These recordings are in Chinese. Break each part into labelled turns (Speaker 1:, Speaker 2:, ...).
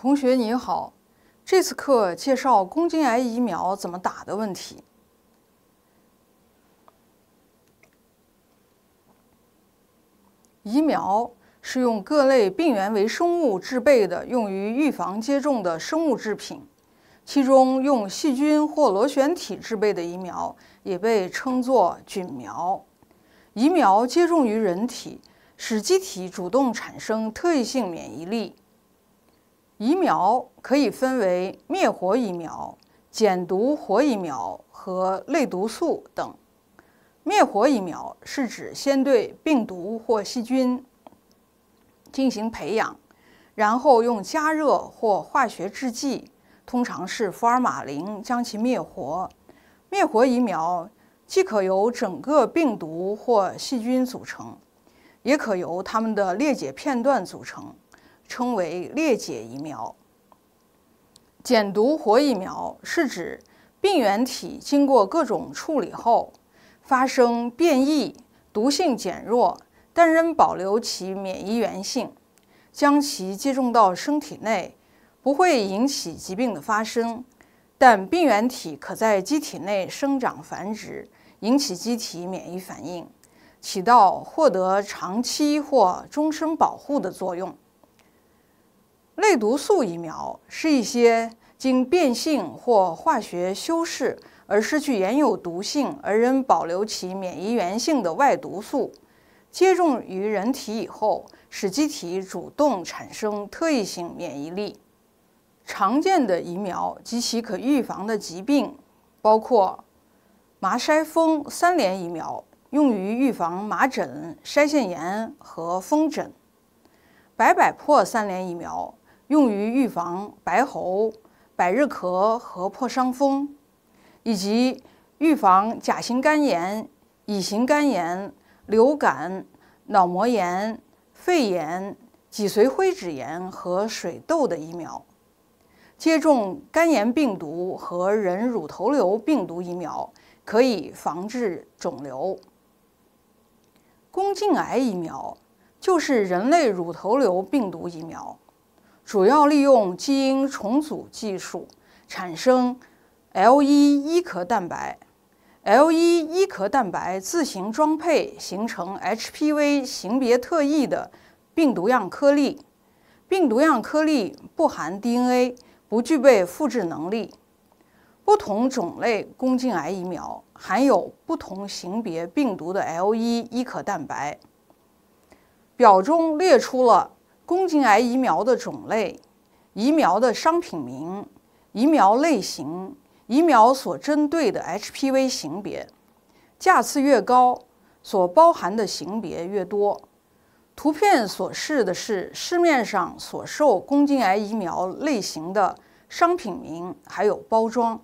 Speaker 1: 同学你好，这次课介绍宫颈癌疫苗怎么打的问题。疫苗是用各类病原微生物制备的，用于预防接种的生物制品。其中，用细菌或螺旋体制备的疫苗也被称作菌苗。疫苗接种于人体，使机体主动产生特异性免疫力。疫苗可以分为灭活疫苗、减毒活疫苗和类毒素等。灭活疫苗是指先对病毒或细菌进行培养，然后用加热或化学制剂（通常是福尔马林）将其灭活。灭活疫苗既可由整个病毒或细菌组成，也可由它们的裂解片段组成。称为裂解疫苗。减毒活疫苗是指病原体经过各种处理后发生变异，毒性减弱，但仍保留其免疫原性。将其接种到身体内，不会引起疾病的发生，但病原体可在机体内生长繁殖，引起机体免疫反应，起到获得长期或终身保护的作用。类毒素疫苗是一些经变性或化学修饰而失去原有毒性而仍保留其免疫原性的外毒素，接种于人体以后，使机体主动产生特异性免疫力。常见的疫苗及其可预防的疾病包括麻腮风三联疫苗，用于预防麻疹、腮腺炎和风疹；白百破三联疫苗。用于预防白喉、百日咳和破伤风，以及预防甲型肝炎、乙型肝炎、流感、脑膜炎、肺炎、脊髓灰质炎和水痘的疫苗。接种肝炎病毒和人乳头瘤病毒疫苗可以防治肿瘤。宫颈癌疫苗就是人类乳头瘤病毒疫苗。主要利用基因重组技术产生 L1 一壳蛋白，L1 一壳蛋白自行装配形成 HPV 型别特异的病毒样颗粒。病毒样颗粒不含 DNA，不具备复制能力。不同种类宫颈癌疫苗含有不同型别病毒的 L1 一壳蛋白。表中列出了。宫颈癌疫苗的种类、疫苗的商品名、疫苗类型、疫苗所针对的 HPV 型别，价次越高，所包含的型别越多。图片所示的是市面上所售宫颈癌疫苗类型的商品名，还有包装。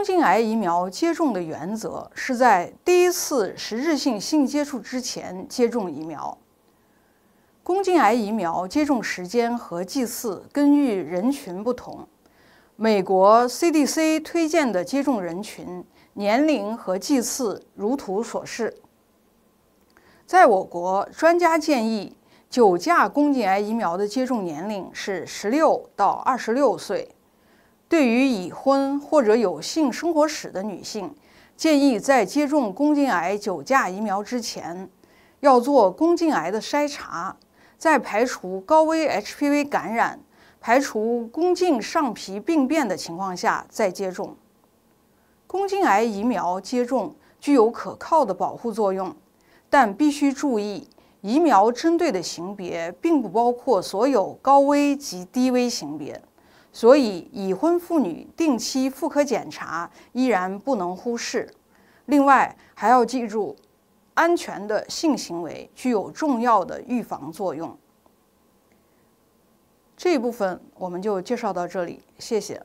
Speaker 1: 宫颈癌疫苗接种的原则是在第一次实质性性接触之前接种疫苗。宫颈癌疫苗接种时间和剂次根据人群不同，美国 CDC 推荐的接种人群年龄和剂次如图所示。在我国，专家建议九价宫颈癌疫苗的接种年龄是16到26岁。对于已婚或者有性生活史的女性，建议在接种宫颈癌九价疫苗之前，要做宫颈癌的筛查，在排除高危 HPV 感染、排除宫颈上皮病变的情况下再接种。宫颈癌疫苗接种具有可靠的保护作用，但必须注意，疫苗针对的型别并不包括所有高危及低危型别。所以，已婚妇女定期妇科检查依然不能忽视。另外，还要记住，安全的性行为具有重要的预防作用。这部分我们就介绍到这里，谢谢。